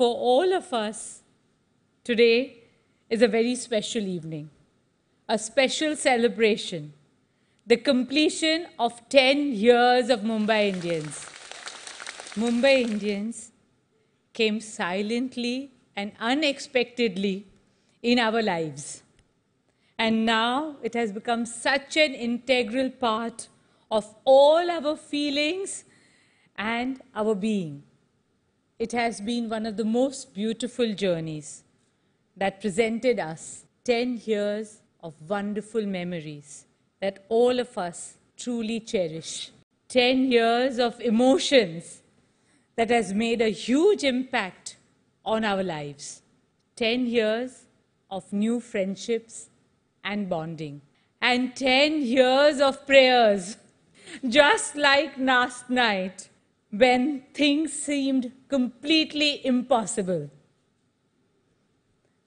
for all of us, today is a very special evening, a special celebration, the completion of 10 years of Mumbai Indians. Mumbai Indians came silently and unexpectedly in our lives. And now it has become such an integral part of all our feelings and our being. It has been one of the most beautiful journeys that presented us 10 years of wonderful memories that all of us truly cherish. 10 years of emotions that has made a huge impact on our lives. 10 years of new friendships and bonding. And 10 years of prayers, just like last night when things seemed completely impossible.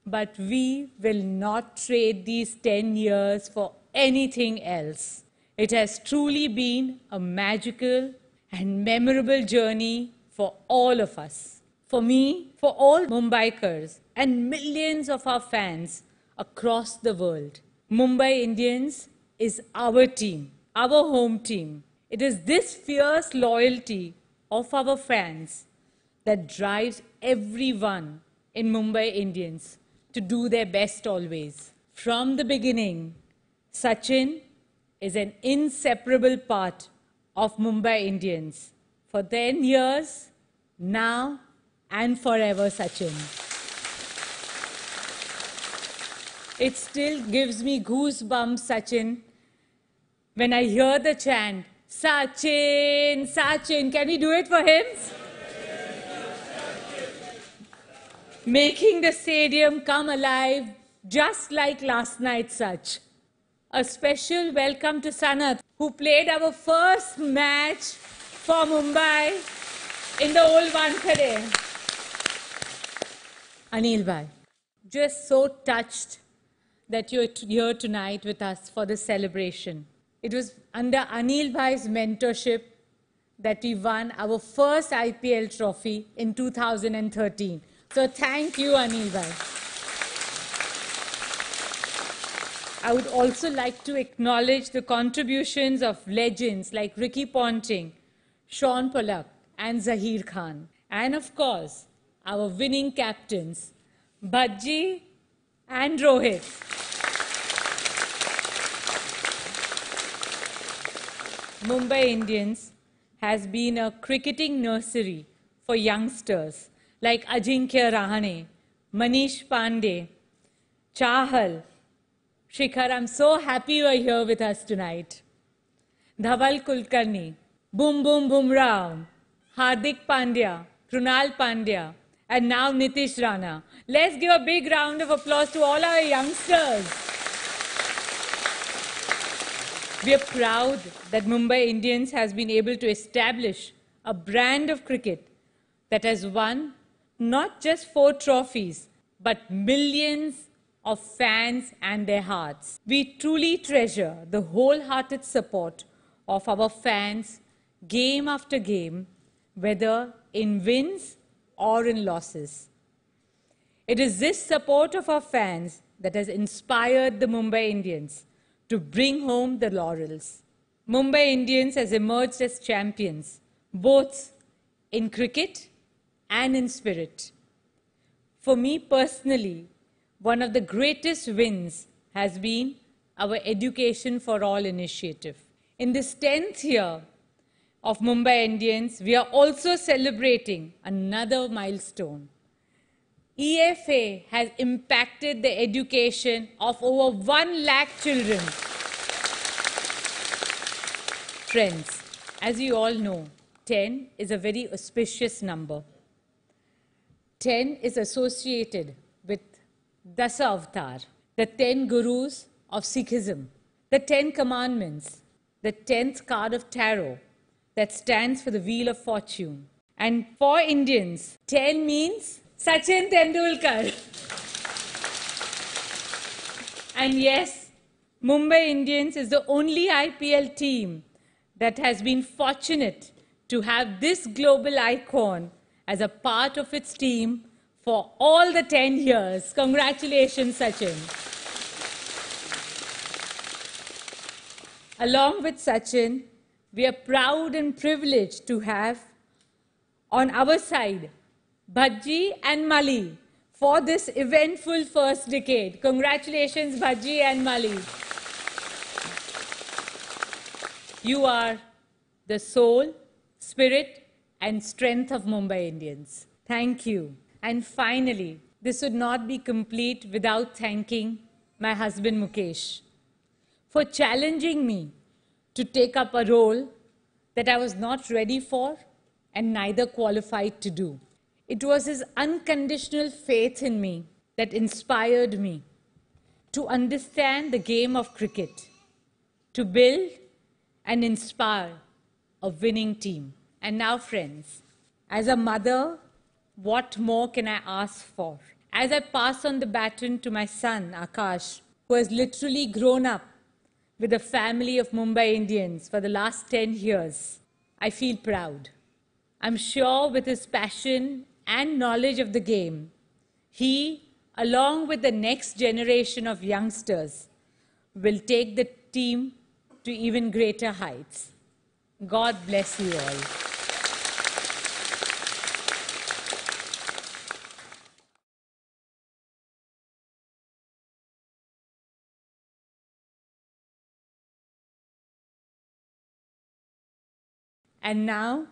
But we will not trade these 10 years for anything else. It has truly been a magical and memorable journey for all of us. For me, for all Mumbikers, and millions of our fans across the world, Mumbai Indians is our team, our home team. It is this fierce loyalty of our fans that drives everyone in Mumbai Indians to do their best always. From the beginning, Sachin is an inseparable part of Mumbai Indians. For 10 years, now, and forever, Sachin. It still gives me goosebumps, Sachin, when I hear the chant Sachin, Sachin. Can we do it for him? Making the stadium come alive just like last night, Sach. A special welcome to Sanath, who played our first match for Mumbai in the old Wankhede. Anil Bhai, just so touched that you're here tonight with us for this celebration. It was under Anil Bhai's mentorship that we won our first IPL trophy in 2013. So thank you, Anil Bhai. I would also like to acknowledge the contributions of legends like Ricky Ponting, Sean Pollock, and Zahir Khan. And of course, our winning captains, Bhaji and Rohit. Mumbai Indians has been a cricketing nursery for youngsters like Ajinkya Rahane, Manish Pandey, Chahal. Shikhar, I'm so happy you are here with us tonight. Dhaval Kulkarni, Boom Boom Boom Bumrao, Hardik Pandya, Krunal Pandya, and now Nitish Rana. Let's give a big round of applause to all our youngsters. We are proud that Mumbai Indians has been able to establish a brand of cricket that has won not just four trophies, but millions of fans and their hearts. We truly treasure the wholehearted support of our fans game after game, whether in wins or in losses. It is this support of our fans that has inspired the Mumbai Indians to bring home the laurels. Mumbai Indians has emerged as champions, both in cricket and in spirit. For me personally, one of the greatest wins has been our Education for All initiative. In this 10th year of Mumbai Indians, we are also celebrating another milestone. EFA has impacted the education of over 1 lakh children. Friends, as you all know, 10 is a very auspicious number. 10 is associated with Dasa Avatar, the 10 gurus of Sikhism, the 10 commandments, the 10th card of tarot that stands for the wheel of fortune. And for Indians, 10 means Sachin Tendulkar. and yes, Mumbai Indians is the only IPL team that has been fortunate to have this global icon as a part of its team for all the 10 years. Congratulations, Sachin. Along with Sachin, we are proud and privileged to have on our side Bhaji and Mali for this eventful first decade. Congratulations, Bhaji and Mali. You are the soul, spirit, and strength of Mumbai Indians. Thank you. And finally, this would not be complete without thanking my husband Mukesh for challenging me to take up a role that I was not ready for and neither qualified to do. It was his unconditional faith in me that inspired me to understand the game of cricket, to build and inspire a winning team. And now, friends, as a mother, what more can I ask for? As I pass on the baton to my son, Akash, who has literally grown up with a family of Mumbai Indians for the last 10 years, I feel proud. I'm sure with his passion and knowledge of the game, he, along with the next generation of youngsters, will take the team to even greater heights. God bless you all. And now,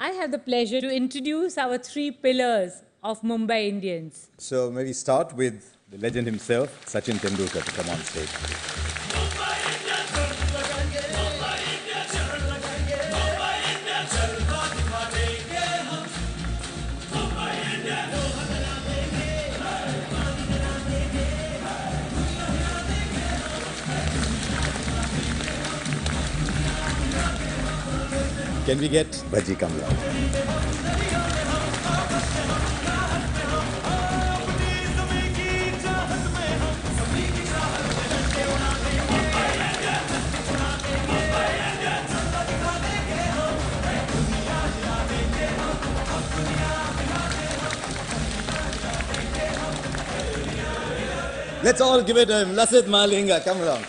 I have the pleasure to introduce our three pillars of Mumbai Indians. So may we start with the legend himself, Sachin Tendulkar, to come on stage. Can we get Bhaji Kamla? Let's all give it a Lasit Malinga. Come along.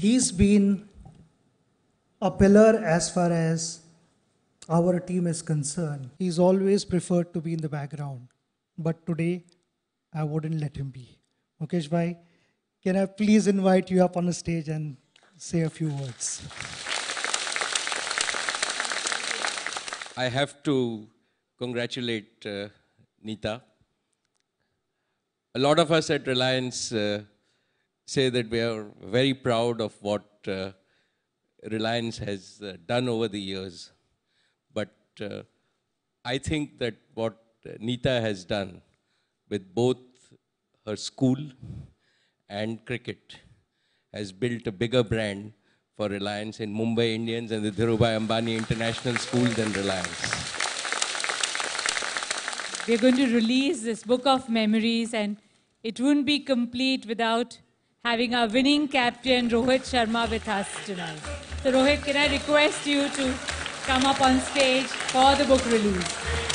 he's been a pillar as far as our team is concerned. He's always preferred to be in the background, but today I wouldn't let him be. Mukesh Bhai, can I please invite you up on the stage and say a few words? I have to congratulate uh, Nita. A lot of us at Reliance uh, say that we are very proud of what uh, Reliance has uh, done over the years. But uh, I think that what Nita has done with both her school and cricket has built a bigger brand for Reliance in Mumbai Indians and the Dhirubhai Ambani International School than Reliance. We're going to release this book of memories and it wouldn't be complete without having our winning captain Rohit Sharma with us tonight. So Rohit, can I request you to come up on stage for the book release?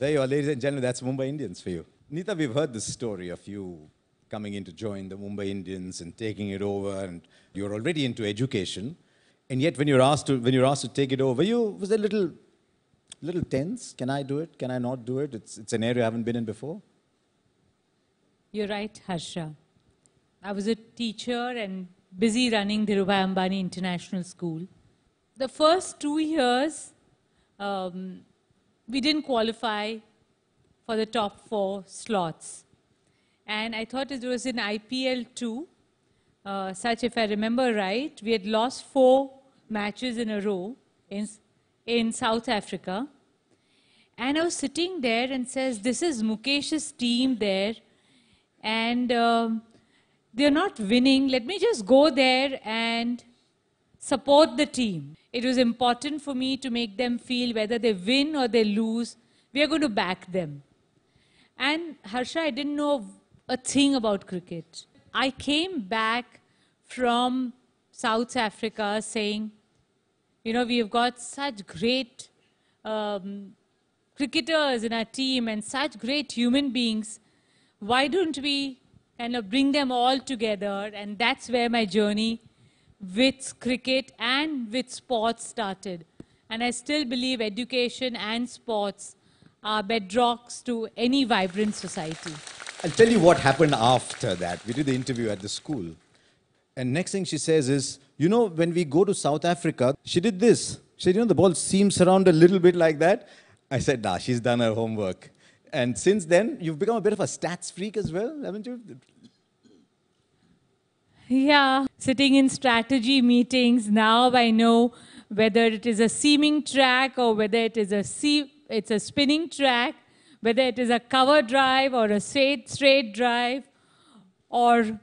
There you are, ladies and gentlemen, that's Mumbai Indians for you. Nita, we've heard the story of you coming in to join the Mumbai Indians and taking it over, and you're already into education. And yet, when you're asked to, when you're asked to take it over, you was a little, little tense. Can I do it? Can I not do it? It's, it's an area I haven't been in before. You're right, Harsha. I was a teacher and busy running Dhirubhai Ambani International School. The first two years, um, we didn't qualify for the top four slots. And I thought it was in IPL 2. Uh, such, if I remember right, we had lost four matches in a row in, in South Africa. And I was sitting there and says, this is Mukesh's team there. And um, they're not winning. Let me just go there and support the team. It was important for me to make them feel whether they win or they lose, we are going to back them. And Harsha, I didn't know a thing about cricket. I came back from South Africa saying, you know, we've got such great um, cricketers in our team and such great human beings. Why don't we kind of bring them all together? And that's where my journey with cricket and with sports started. And I still believe education and sports are bedrocks to any vibrant society. I'll tell you what happened after that. We did the interview at the school. And next thing she says is, you know, when we go to South Africa, she did this. She said, you know, the ball seems around a little bit like that. I said, nah, she's done her homework. And since then, you've become a bit of a stats freak as well, haven't you? Yeah, sitting in strategy meetings now I know whether it is a seeming track or whether it is a it's a spinning track, whether it is a cover drive or a straight straight drive, or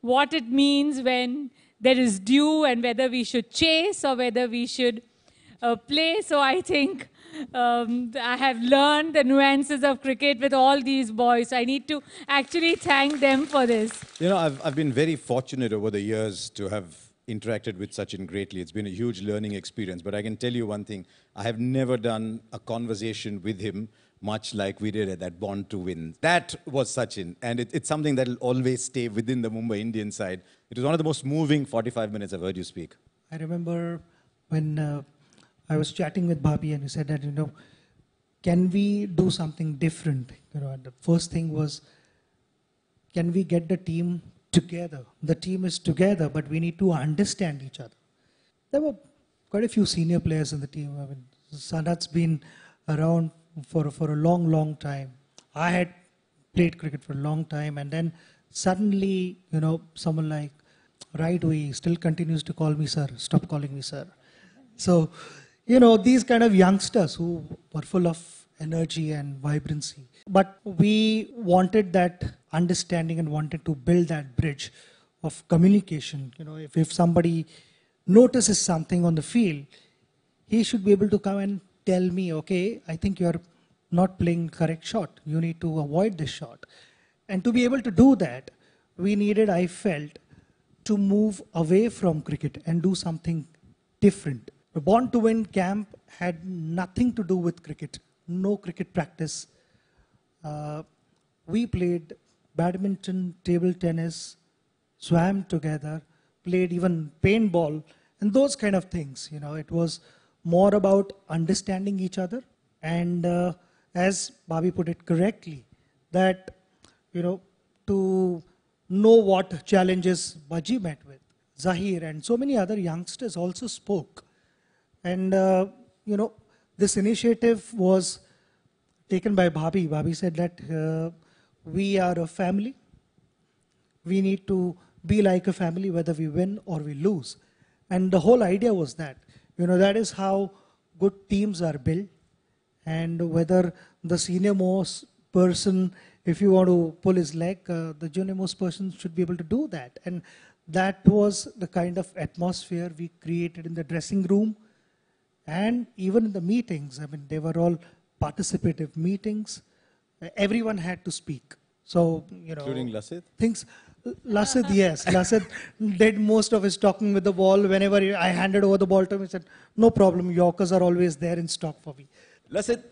what it means when there is dew and whether we should chase or whether we should a play. So I think um, I have learned the nuances of cricket with all these boys. So I need to actually thank them for this. You know, I've, I've been very fortunate over the years to have interacted with Sachin greatly. It's been a huge learning experience. But I can tell you one thing. I have never done a conversation with him much like we did at that Bond to Win. That was Sachin. And it, it's something that will always stay within the Mumbai Indian side. It was one of the most moving 45 minutes I've heard you speak. I remember when uh, I was chatting with Bhabi and he said that, you know, can we do something different? You know, the first thing was, can we get the team together? The team is together, but we need to understand each other. There were quite a few senior players in the team. I mean, Sanat's been around for, for a long, long time. I had played cricket for a long time, and then suddenly, you know, someone like Right, still continues to call me sir. Stop calling me sir. So you know, these kind of youngsters who were full of energy and vibrancy. But we wanted that understanding and wanted to build that bridge of communication. You know, if, if somebody notices something on the field, he should be able to come and tell me, okay, I think you're not playing correct shot. You need to avoid this shot. And to be able to do that, we needed, I felt, to move away from cricket and do something different. The Born to Win camp had nothing to do with cricket, no cricket practice. Uh, we played badminton, table tennis, swam together, played even paintball, and those kind of things. You know, it was more about understanding each other. And uh, as Babi put it correctly, that, you know, to know what challenges Baji met with, Zahir and so many other youngsters also spoke and, uh, you know, this initiative was taken by Bhabi. Bhabi said that uh, we are a family. We need to be like a family whether we win or we lose. And the whole idea was that, you know, that is how good teams are built. And whether the senior most person, if you want to pull his leg, uh, the junior most person should be able to do that. And that was the kind of atmosphere we created in the dressing room and even in the meetings, I mean, they were all participative meetings. Everyone had to speak. So, you know. Including lasith Things. lasith yes. lasith did most of his talking with the ball. Whenever I handed over the ball to him, he said, no problem, Yorkers are always there in stock for me. lasith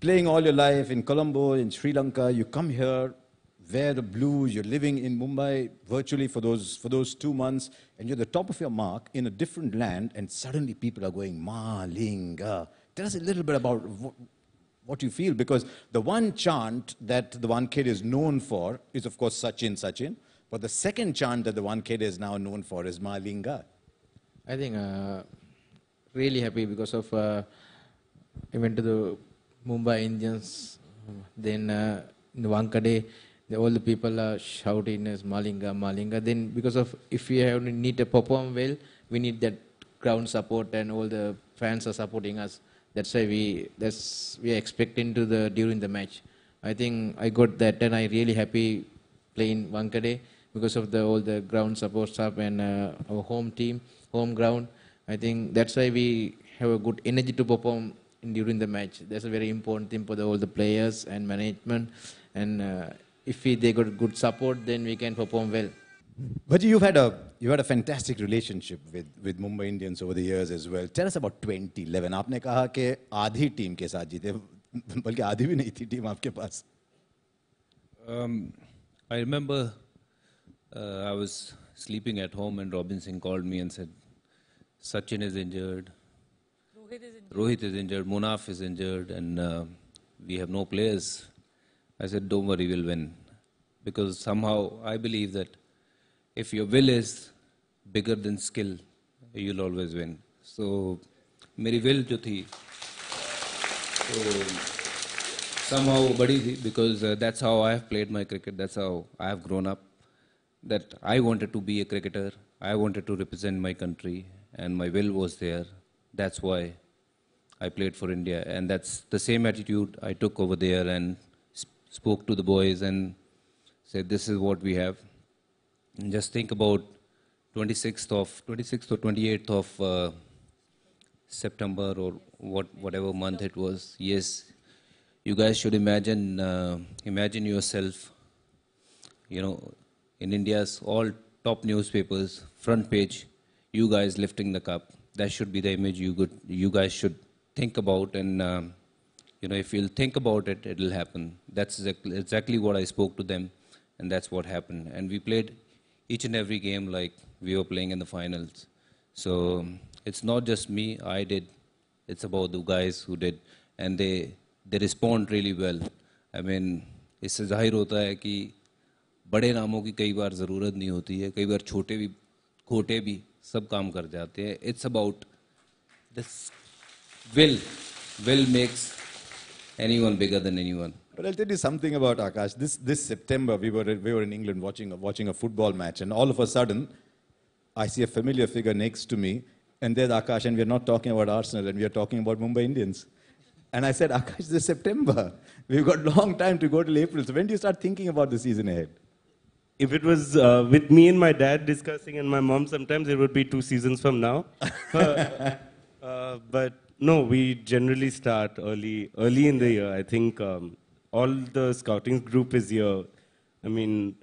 playing all your life in Colombo, in Sri Lanka, you come here, wear the blues, you're living in Mumbai virtually for those, for those two months, and you're the top of your mark in a different land, and suddenly people are going, Ma Linga. Tell us a little bit about what you feel, because the one chant that the one kid is known for is, of course, Sachin, Sachin, but the second chant that the one kid is now known for is Ma Linga. I think uh, really happy because of uh, I went to the Mumbai Indians, then uh, in the Wankhede, the, all the people are shouting as Malinga, Malinga. Then because of if we have need to perform well, we need that ground support and all the fans are supporting us. That's why we that's we are expecting to the during the match. I think I got that and I really happy playing Vankade because of the all the ground support stuff and uh, our home team, home ground. I think that's why we have a good energy to perform in, during the match. That's a very important thing for the, all the players and management and. Uh, if we, they got good support, then we can perform well. But you've had a you had a fantastic relationship with with Mumbai Indians over the years as well. Tell us about 2011. आपने कहा कि आधी team के साथ जीते बल्कि आधी भी नहीं थी टीम आपके पास. Um, I remember uh, I was sleeping at home and Robin Singh called me and said, Sachin is injured. Rohit is injured. Rohit is injured. Munaf is injured, and uh, we have no players I said, Don't worry, we'll win. Because somehow I believe that if your will is bigger than skill, you'll always win. So, मेरी will जो थी somehow बड़ी थी because uh, that's how I have played my cricket, that's how I have grown up. That I wanted to be a cricketer, I wanted to represent my country, and my will was there. That's why I played for India, and that's the same attitude I took over there, and spoke to the boys and said, this is what we have. And just think about 26th of 26th or 28th of uh, September or what whatever month it was. Yes, you guys should imagine uh, imagine yourself. You know, in India's all top newspapers front page, you guys lifting the cup. That should be the image you could you guys should think about and. Um, you know, if you'll think about it, it'll happen. That's exactly, what I spoke to them, and that's what happened. And we played each and every game like we were playing in the finals. So it's not just me, I did. It's about the guys who did. And they, they respond really well. I mean, it's a होता है कि बड़े नामों की कई बार ज़रूरत नहीं होती है कई बार छोटे भी खोटे भी सब काम anyone bigger than anyone. But I'll tell you something about Akash. This, this September, we were, we were in England watching, watching a football match, and all of a sudden, I see a familiar figure next to me, and there's Akash, and we're not talking about Arsenal, and we're talking about Mumbai Indians. And I said, Akash, this September. We've got long time to go till April. So when do you start thinking about the season ahead? If it was uh, with me and my dad discussing and my mom sometimes, it would be two seasons from now. uh, but no, we generally start early, early in the year. I think um, all the scouting group is here. I mean,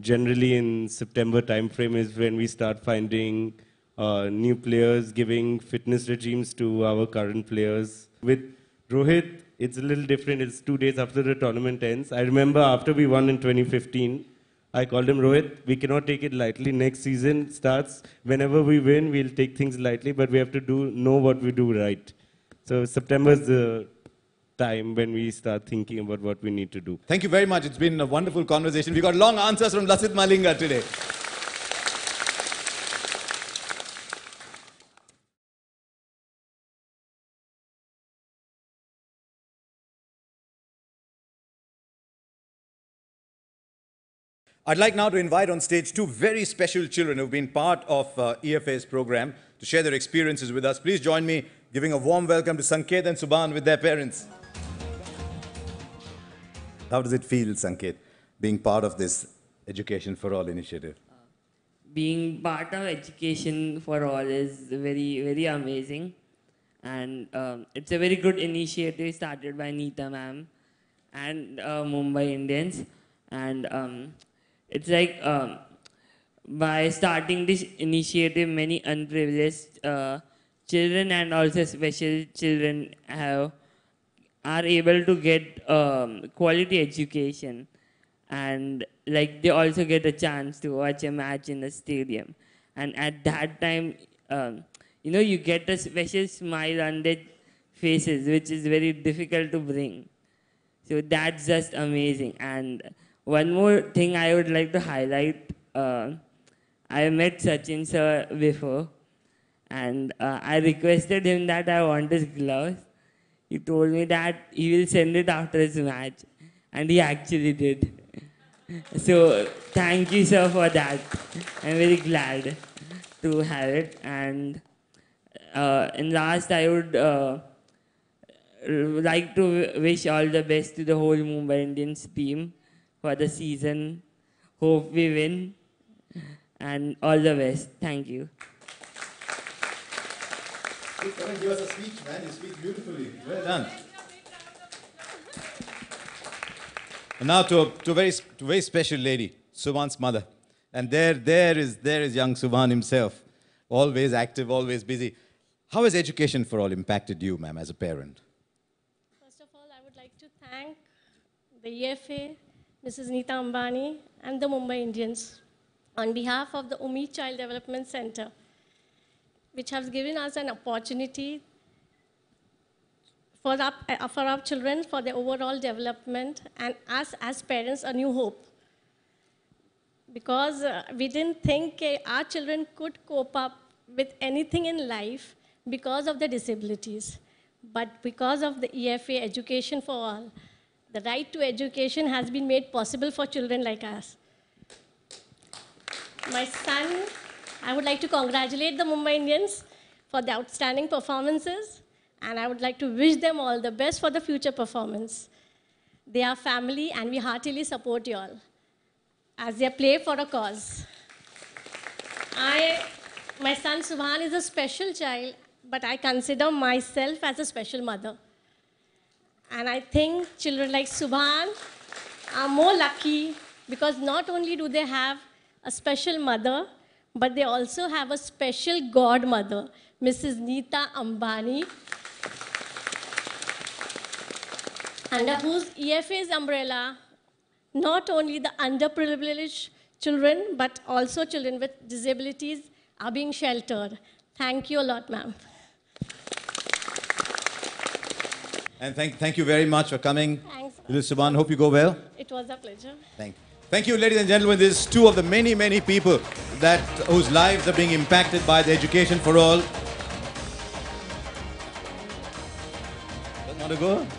generally in September timeframe is when we start finding uh, new players, giving fitness regimes to our current players. With Rohit, it's a little different. It's two days after the tournament ends. I remember after we won in 2015, I called him, Rohit, we cannot take it lightly. Next season starts. Whenever we win, we'll take things lightly, but we have to do know what we do right. So September is the time when we start thinking about what we need to do. Thank you very much. It's been a wonderful conversation. We got long answers from Lasith Malinga today. I'd like now to invite on stage two very special children who've been part of uh, EFA's program to share their experiences with us. Please join me giving a warm welcome to Sanket and Subhan with their parents. How does it feel, Sanket, being part of this Education for All initiative? being part of Education for All is very, very amazing. And um, it's a very good initiative started by Neeta ma'am and uh, Mumbai Indians. And um, it's like um, by starting this initiative, many unprivileged uh, children and also special children have are able to get um, quality education, and like they also get a chance to watch a match in the stadium. And at that time, um, you know, you get a special smile on their faces, which is very difficult to bring. So that's just amazing. And one more thing I would like to highlight, uh, I met Sachin sir before and uh, I requested him that I want his gloves. He told me that he will send it after his match and he actually did. so thank you sir for that. I'm very glad to have it and uh, last I would uh, like to wish all the best to the whole Mumbai Indians team for the season. Hope we win. And all the best. Thank you. come and give us a speech, man. You speak beautifully. Well done. And now to a, to a very, to very special lady, Suvan's mother. And there, there, is, there is young Suvan himself, always active, always busy. How has education for all impacted you, ma'am, as a parent? First of all, I would like to thank the EFA Mrs. Nita Ambani, and the Mumbai Indians on behalf of the Umi Child Development Center, which has given us an opportunity for our, for our children, for their overall development, and us as parents, a new hope. Because uh, we didn't think uh, our children could cope up with anything in life because of their disabilities, but because of the EFA education for all, the right to education has been made possible for children like us. My son, I would like to congratulate the Mumbai Indians for the outstanding performances, and I would like to wish them all the best for the future performance. They are family, and we heartily support you all as they play for a cause. I, my son Subhan is a special child, but I consider myself as a special mother. And I think children like Subhan are more lucky because not only do they have a special mother, but they also have a special godmother, Mrs. Nita Ambani, under whose EFA's umbrella, not only the underprivileged children, but also children with disabilities are being sheltered. Thank you a lot, ma'am. And thank, thank you very much for coming. Thanks. Suban, hope you go well. It was a pleasure. Thank you. Thank you, ladies and gentlemen. This is two of the many, many people that whose lives are being impacted by the Education for All. not want to go?